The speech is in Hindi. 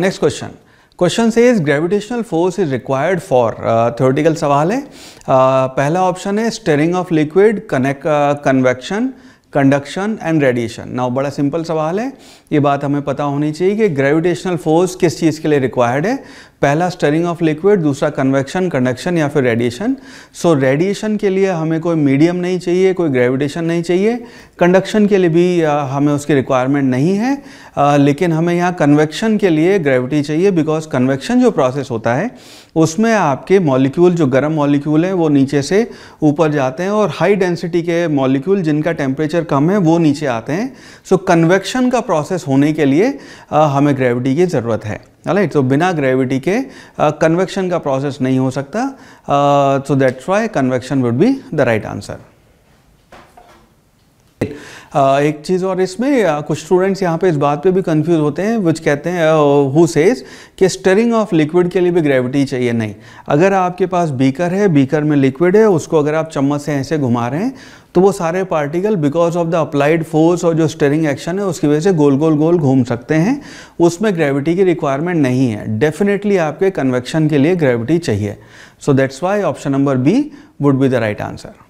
नेक्स्ट क्वेश्चन क्वेश्चन से is gravitational force is required for theoretical सवाल है uh, पहला ऑप्शन है stirring of liquid connect convection conduction and radiation now बड़ा सिंपल सवाल है ये बात हमें पता होनी चाहिए कि ग्रेविटेशनल फोर्स किस चीज़ के लिए रिक्वायर्ड है पहला स्टरिंग ऑफ लिक्विड दूसरा कन्वेक्शन कंडक्शन या फिर रेडिएशन सो रेडिएशन के लिए हमें कोई मीडियम नहीं चाहिए कोई ग्रेविटेशन नहीं चाहिए कंडक्शन के लिए भी हमें उसकी रिक्वायरमेंट नहीं है आ, लेकिन हमें यहाँ कन्वेक्शन के लिए ग्रेविटी चाहिए बिकॉज कन्वेक्शन जो प्रोसेस होता है उसमें आपके मॉलिक्यूल जो गर्म मॉलिक्यूल हैं वो नीचे से ऊपर जाते हैं और हाई डेंसिटी के मॉलिक्यूल जिनका टेम्परेचर कम है वो नीचे आते हैं सो so, कन्वेक्शन का प्रोसेस होने के लिए आ, हमें ग्रेविटी की ज़रूरत है राइट सो बिना ग्रेविटी के कन्वेक्शन uh, का प्रोसेस नहीं हो सकता so that's why convection would be the right answer एक चीज़ और इसमें कुछ स्टूडेंट्स यहाँ पे इस बात पे भी कंफ्यूज होते हैं विच कहते हैं हु सेज कि स्टरिंग ऑफ लिक्विड के लिए भी ग्रेविटी चाहिए नहीं अगर आपके पास बीकर है बीकर में लिक्विड है उसको अगर आप चम्मच से ऐसे घुमा रहे हैं तो वो सारे particle because of the applied force और जो स्टेरिंग एक्शन है उसकी वजह से गोल गोल गोल घूम सकते हैं उसमें ग्रेविटी की रिक्वायरमेंट नहीं है डेफिनेटली आपके कन्वेक्शन के लिए ग्रेविटी चाहिए so that's why option number B would be the right answer